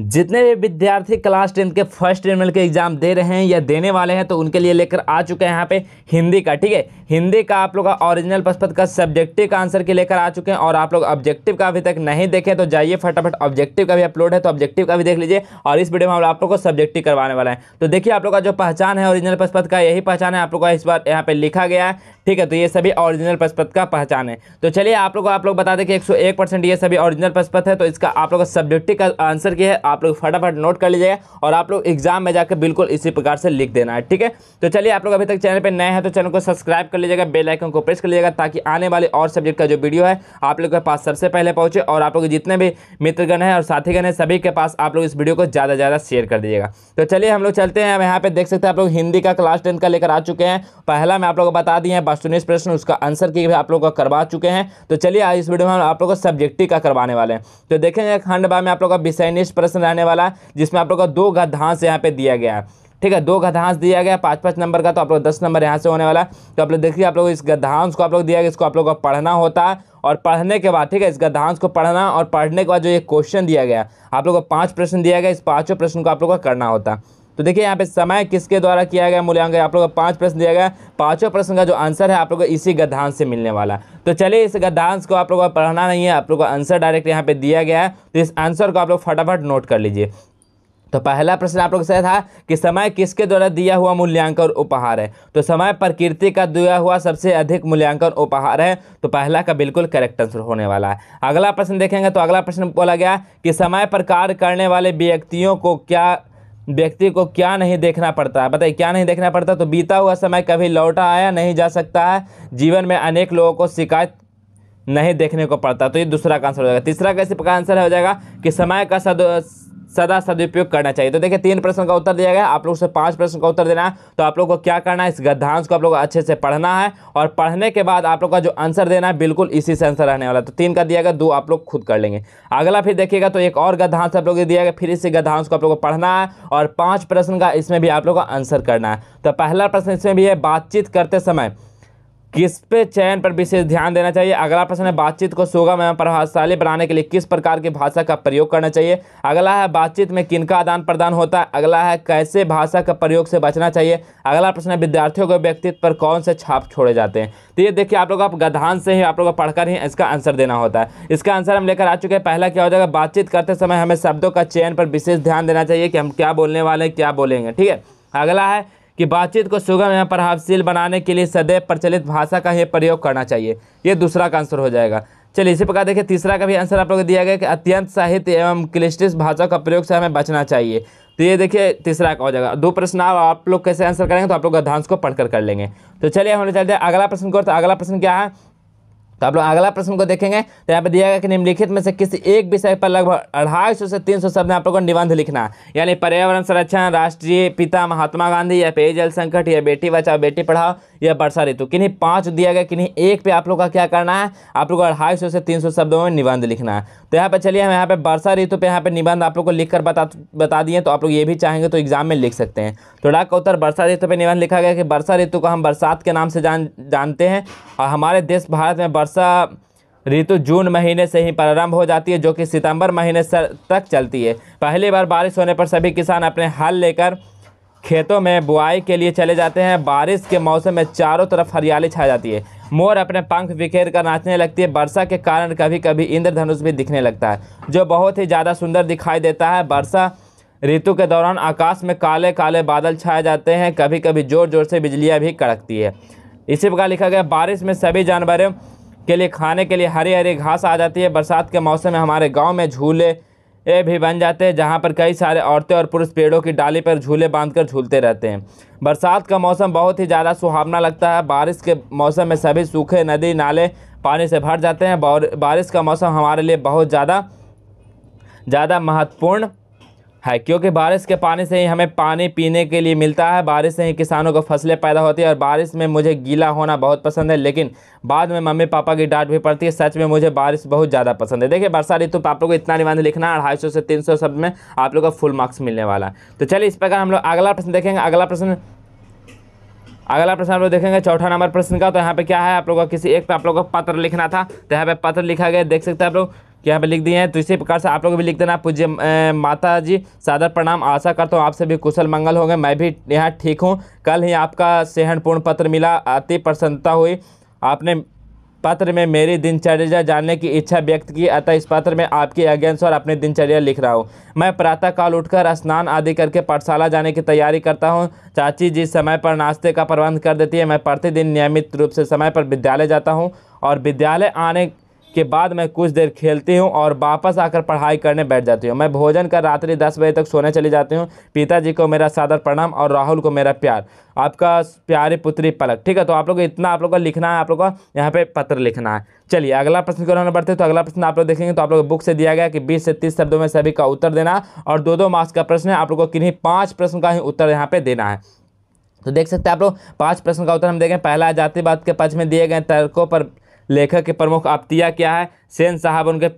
जितने भी विद्यार्थी क्लास टेंथ के फर्स्ट ईयर के एग्ज़ाम दे रहे हैं या देने वाले हैं तो उनके लिए लेकर आ चुके हैं यहाँ पे हिंदी का ठीक है हिंदी का आप लोग का ओरिजिनल पशपथ का सब्जेक्टिव का आंसर के लेकर आ चुके हैं और आप लोग ऑब्जेक्टिव का अभी तक नहीं देखें तो जाइए फटाफट ऑब्जेक्टिव का भी अपलोड है तो ऑब्जेक्टिव का भी देख लीजिए और इस वीडियो में हम आप लोग को सब्जेक्टिव करवाने वाला है तो देखिए आप लोग का जो पहचान है ओरिजिनल पशपथ का यही पहचान है आप लोग का इस बार यहाँ पर लिखा गया है ठीक है तो ये सभी ओरिजिनल पशपथ का पहचान है तो चलिए आप लोग आप लोग बता दें कि एक ये सभी ऑरिजिनल पशपथ है तो इसका आप लोग का सब्जेक्टिव का आंसर क्या है आप लोग फटाफट नोट कर लीजिएगा और आप लोग एग्जाम में जाकर बिल्कुल इसी प्रकार से लिख देना है ठीक है तो चलिए आप लोग अभी तक चैनल पर नए हैं तो चैनल को सब्सक्राइब कर लीजिएगा बेलाइकन को प्रेस कर लीजिएगा ताकि आने वाले और सब्जेक्ट का जो वीडियो है आप लोग के पास सबसे पहले पहुँचे और आप लोग जितने भी मित्रगण हैं और साथीगण हैं सभी के पास आप लोग इस वीडियो को ज़्यादा से ज़्यादा शेयर कर दीजिएगा तो चलिए हम लोग चलते हैं अब यहाँ पे देख सकते हैं आप लोग हिंदी का क्लास टेंथ का लेकर आ चुके हैं पहला मैं आप लोगों को बता दिया है वस्तुनिष्ठ प्रश्न उसका आंसर की भी आप लोगों को करवा चुके हैं तो चलिए आज इस वीडियो में हम आप लोगों को सब्जेक्टिव का करवाने वाले हैं तो देखेंगे खंड बा में आप लोगों का विषयनिष्ठ प्रश्न प्रश्न रहने वाला है जिसमें आप लोग का दो गद्धांश यहाँ पे दिया गया है ठीक है दो गद्धांश दिया गया पाँच पाँच नंबर का तो आप लोग दस नंबर यहाँ से होने वाला तो आप लोग देखिए आप लोग इस गद्धांश को आप लोग दिया गया इसको आप लोग को पढ़ना होता है और पढ़ने के बाद ठीक है इस गद्धांश को पढ़ना और पढ़ने के बाद जो ये क्वेश्चन दिया गया आप लोग को पाँच प्रश्न दिया गया इस पाँचों प्रश्न को आप लोग का करना होता तो देखिए यहाँ पे समय किसके द्वारा किया गया मूल्यांकन आप लोग का पांच प्रश्न दिया गया पांचों प्रश्न का जो आंसर है आप लोग को इसी गद्धांश से मिलने वाला तो चलिए इस गद्धांश को आप लोगों को पढ़ना नहीं है आप लोग का आंसर डायरेक्ट यहाँ पे दिया गया है तो इस आंसर को आप लोग फटाफट नोट कर लीजिए तो पहला प्रश्न आप लोग से था कि समय किसके द्वारा दिया हुआ मूल्यांकन उपहार है तो समय प्रकृति का दिया हुआ सबसे अधिक मूल्यांकन उपहार है तो पहला का बिल्कुल करेक्ट आंसर होने वाला है अगला प्रश्न देखेंगे तो अगला प्रश्न बोला गया कि समय पर कार्य करने वाले व्यक्तियों को क्या व्यक्ति को क्या नहीं देखना पड़ता है बताइए क्या नहीं देखना पड़ता तो बीता हुआ समय कभी लौटा आया नहीं जा सकता है जीवन में अनेक लोगों को शिकायत नहीं देखने को पड़ता तो ये दूसरा का आंसर हो जाएगा तीसरा कैसे का आंसर हो जाएगा कि समय का सद सदा सदुपयोग करना चाहिए तो देखिए तीन प्रश्न का उत्तर दिया गया आप लोग से पाँच प्रश्न का उत्तर देना है तो आप लोग को क्या करना है इस गद्धांश को आप लोग अच्छे से पढ़ना है और पढ़ने के बाद आप लोग का जो आंसर देना है बिल्कुल इसी से आंसर रहने वाला तो तीन का दिया गया दो आप लोग खुद कर लेंगे अगला फिर देखिएगा तो एक और गद्धांश आप लोग दिया गया फिर इसी गद्धांश को आप लोग को पढ़ना है और पाँच प्रश्न का इसमें भी आप लोग का आंसर करना है तो पहला प्रश्न इसमें भी है बातचीत करते समय किस पे चयन पर विशेष ध्यान देना चाहिए अगला प्रश्न है बातचीत को सुगम एवं प्रभावशाली बनाने के लिए किस प्रकार की भाषा का प्रयोग करना चाहिए अगला है बातचीत में किनका आदान प्रदान होता है अगला है कैसे भाषा का प्रयोग से बचना चाहिए अगला प्रश्न है विद्यार्थियों के व्यक्तित्व पर कौन से छाप छोड़े जाते हैं तो ये देखिए आप लोग आप गधान से ही आप लोग पढ़कर ही इसका आंसर देना होता है इसका आंसर हम लेकर आ चुके हैं पहला क्या हो जाएगा बातचीत करते समय हमें शब्दों का चयन पर विशेष ध्यान देना चाहिए कि हम क्या बोलने वाले हैं क्या बोलेंगे ठीक है अगला है कि बातचीत को सुगम एवं प्रभावशील बनाने के लिए सदैव प्रचलित भाषा का ही प्रयोग करना चाहिए ये दूसरा का आंसर हो जाएगा चलिए इसी प्रकार देखिए तीसरा का भी आंसर आप लोग को दिया गया कि अत्यंत साहित्य एवं क्लिष्टिस भाषा का प्रयोग से हमें बचना चाहिए तो ये देखिए तीसरा का हो जाएगा दो प्रश्न आप लोग कैसे आंसर करेंगे तो आप लोग अध्यांश को पढ़कर कर लेंगे तो चलिए हम लोग चलते हैं अगला प्रश्न को तो अगला प्रश्न क्या है तो आप लोग अगला प्रश्न को देखेंगे तो यहाँ पे दिया गया कि निम्नलिखित में से किसी एक विषय पर लगभग अढ़ाई से तीन शब्द आप लोगों को निबंध लिखना यानी पर्यावरण संरक्षण राष्ट्रीय पिता महात्मा गांधी या पेयजल संकट या बेटी बचाओ बेटी पढ़ाओ या वर्षा ऋतु किन्हीं पाँच दिया गया किन्हीं एक पे आप लोग का क्या करना है आप लोग को अढ़ाई से तीन शब्दों में निबंध लिखना है तो यहाँ पर चलिए हम यहाँ पर वर्षा ऋतु पर यहाँ पर निबंध आप लोग को लिख बता बता दिए तो आप लोग ये भी चाहेंगे तो एग्जाम में लिख सकते हैं तो डाक का उत्तर वर्षा ऋतु पर निबंध लिखा गया कि वर्षा ऋतु को हम बरसात के नाम से जानते हैं और हमारे देश भारत में वर्षा वर्षा ऋतु जून महीने से ही प्रारंभ हो जाती है जो कि सितंबर महीने तक चलती है पहली बार बारिश होने पर सभी किसान अपने हल लेकर खेतों में बुआई के लिए चले जाते हैं बारिश के मौसम में चारों तरफ हरियाली छा जाती है मोर अपने पंख बिखेर कर नाचने लगती है वर्षा के कारण कभी कभी इंद्रधनुष भी दिखने लगता है जो बहुत ही ज़्यादा सुंदर दिखाई देता है वर्षा ऋतु के दौरान आकाश में काले काले बादल छाए जाते हैं कभी कभी ज़ोर ज़ोर से बिजलियाँ भी कड़कती है इसी प्रकार लिखा गया बारिश में सभी जानवरों के लिए खाने के लिए हरी हरी घास आ जाती है बरसात के मौसम में हमारे गाँव में झूले ये भी बन जाते हैं जहाँ पर कई सारे औरतें और पुरुष पेड़ों की डाली पर झूले बांधकर झूलते रहते हैं बरसात का मौसम बहुत ही ज़्यादा सुहावना लगता है बारिश के मौसम में सभी सूखे नदी नाले पानी से भर जाते हैं बारिश का मौसम हमारे लिए बहुत ज़्यादा ज़्यादा महत्वपूर्ण है क्योंकि बारिश के पानी से ही हमें पानी पीने के लिए मिलता है बारिश से ही किसानों को फसलें पैदा होती है और बारिश में मुझे गीला होना बहुत पसंद है लेकिन बाद में मम्मी पापा की डांट भी पड़ती है सच में मुझे बारिश बहुत ज़्यादा पसंद है देखिए वर्षा ऋतु पर आप लोग को इतना निबंध लिखना है अढ़ाई से तीन शब्द में आप लोग को फुल मार्क्स मिलने वाला है तो चलिए इस प्रकार हम लोग अगला प्रश्न देखेंगे अगला प्रश्न अगला प्रश्न आप लोग देखेंगे चौथा नंबर प्रश्न का तो यहाँ पे क्या है आप लोग का किसी एक पे आप लोग को पत्र लिखना था तो यहाँ पे पत्र लिखा गया देख सकते हैं आप लोग यहाँ पे लिख दिए हैं तो इसी प्रकार से आप लोग भी लिख देना पूज्य माता जी सादर प्रणाम आशा करता हूँ आप सभी कुशल मंगल होंगे मैं भी यहाँ ठीक हूँ कल ही आपका सेहन पूर्ण पत्र मिला अति प्रसन्नता हुई आपने पत्र में मेरी दिनचर्या जानने की इच्छा व्यक्त की अतः इस पत्र में आपके अगेंस्ट और अपनी दिनचर्या लिख रहा हूँ मैं प्रातःकाल उठकर स्नान आदि करके पाठशाला जाने की तैयारी करता हूँ चाची जी समय पर नाश्ते का प्रबंध कर देती है मैं प्रतिदिन नियमित रूप से समय पर विद्यालय जाता हूँ और विद्यालय आने के बाद मैं कुछ देर खेलती हूँ और वापस आकर पढ़ाई करने बैठ जाती हूँ मैं भोजन कर रात्रि दस बजे तक सोने चली जाती हूँ पिताजी को मेरा सादर प्रणाम और राहुल को मेरा प्यार आपका प्यारी पुत्री पलक ठीक है तो आप लोग इतना आप लोग का लिखना है आप लोग का यहाँ पे पत्र लिखना है चलिए अगला प्रश्न क्यों बढ़ते हैं तो अगला प्रश्न आप लोग देखेंगे तो आप लोग बुक से दिया गया कि 20 से 30 शब्दों में सभी का उत्तर देना और दो दो मार्क्स का प्रश्न है आप लोग को किन्हीं पाँच प्रश्न का ही उत्तर यहाँ पे देना है तो देख सकते हैं आप लोग पाँच प्रश्न का उत्तर हम देखें पहला जातिवाद के पक्ष में दिए गए तर्कों पर लेखक के प्रमुख आपतिया क्या है सेन साहब उनके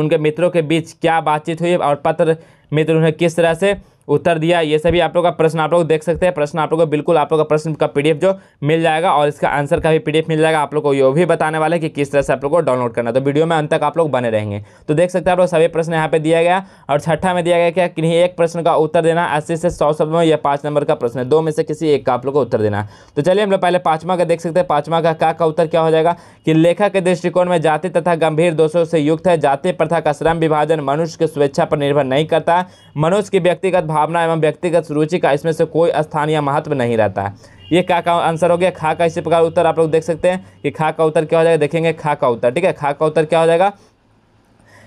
उनके मित्रों के बीच क्या बातचीत हुई और पत्र मित्र उन्हें किस तरह से उत्तर दिया ये सभी आप लोग का प्रश्न आप लोग देख सकते हैं प्रश्न आप लोग को बिल्कुल आप लोग का प्रश्न का पीडीएफ जो मिल जाएगा और इसका आंसर का भी पीडीएफ मिल जाएगा आप लोग को ये भी बताने वाले कि किस तरह से आप लोग को डाउनलोड करना तो वीडियो में अंत तक आप लोग बने रहेंगे तो देख सकते हैं आप लोग सभी प्रश्न यहाँ पे दिया गया और छठा में दिया गया क्या किन्हीं एक प्रश्न का उत्तर देना अस्सी से सौ शब्द में या पाँच नंबर का प्रश्न है दो में से किसी एक का आप लोग को उत्तर देना तो चलिए हम लोग पहले पाँचवा का देख सकते हैं पाँचवा का का उत्तर क्या हो जाएगा कि लेखक के दृष्टिकोण में जाति तथा गंभीर दोषों से युक्त है जाति प्रथा का श्रम विभाजन मनुष्य की स्वेच्छा पर निर्भर नहीं करता मनुष्य की व्यक्तिगत भाव भावना एवं व्यक्तिगत रुचि का इसमें से कोई स्थान या महत्व नहीं रहता है ये का का आंसर हो गया खा का इसी प्रकार उत्तर आप लोग देख सकते हैं कि खा का उत्तर क्या हो जाएगा देखेंगे खा का उत्तर ठीक है खा का उत्तर क्या हो जाएगा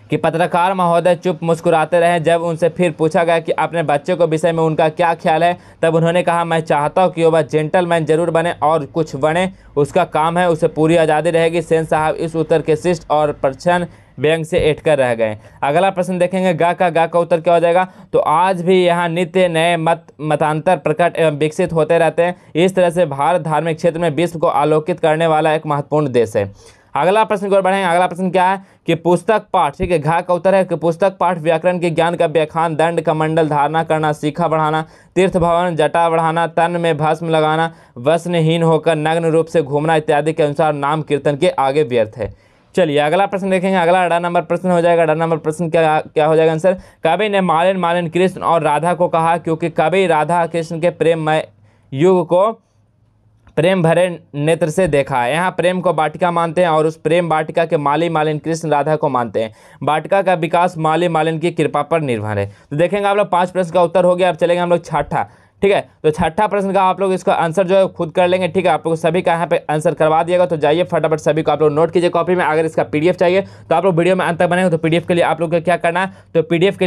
कि पत्रकार महोदय चुप मुस्कुराते रहे जब उनसे फिर पूछा गया कि अपने बच्चे को विषय में उनका क्या ख्याल है तब उन्होंने कहा मैं चाहता हूँ कि वह जेंटलमैन जरूर बने और कुछ बने उसका काम है उसे पूरी आज़ादी रहेगी सेन साहब इस उत्तर के शिष्ट और प्रचन्न व्यंग से एट कर रह गए अगला प्रश्न देखेंगे गा का गा का उत्तर क्या हो जाएगा तो आज भी यहाँ नित्य नए मत मतांतर प्रकट एवं विकसित होते रहते हैं इस तरह से भारत धार्मिक क्षेत्र में विश्व को आलोकित करने वाला एक महत्वपूर्ण देश है अगला प्रश्न की ओर बढ़ेंगे अगला प्रश्न क्या है कि पुस्तक पाठ ठीक है घा का उत्तर है कि पुस्तक पाठ व्याकरण के ज्ञान का व्याख्यान दंड का मंडल धारणा करना सीखा बढ़ाना तीर्थ भवन जटा बढ़ाना तन में भस्म लगाना वस्नहीन होकर नग्न रूप से घूमना इत्यादि के अनुसार नाम कीर्तन के आगे व्यर्थ है चलिए अगला प्रश्न देखेंगे अगला अठारह नंबर प्रश्न हो जाएगा अठारह नंबर प्रश्न क्या क्या हो जाएगा आंसर कवि ने मालिन मालिन कृष्ण और राधा को कहा क्योंकि कवि राधा कृष्ण के प्रेममय युग को प्रेम भरे नेत्र से देखा है यहाँ प्रेम को वाटिका मानते हैं और उस प्रेम वाटिका के माली मालिन कृष्ण राधा को मानते हैं वाटिका का विकास माली मालिन की कृपा पर निर्भर है तो देखेंगे आप लोग पांच प्रश्न का उत्तर हो गया अब चलेंगे हम लोग छठा ठीक है तो छठा प्रश्न का आप लोग इसका आंसर जो है खुद कर लेंगे ठीक है आप लोग सभी का यहाँ पे आंसर करवा दिएगा तो जाइए फटाफट सभी को आप लोग नोट कीजिए कॉपी में अगर इसका पीडीएफ चाहिए तो आप लोग वीडियो में अंत तक बनेंगे तो पीडीएफ के लिए आप लोग क्या करना है तो पीडीएफ के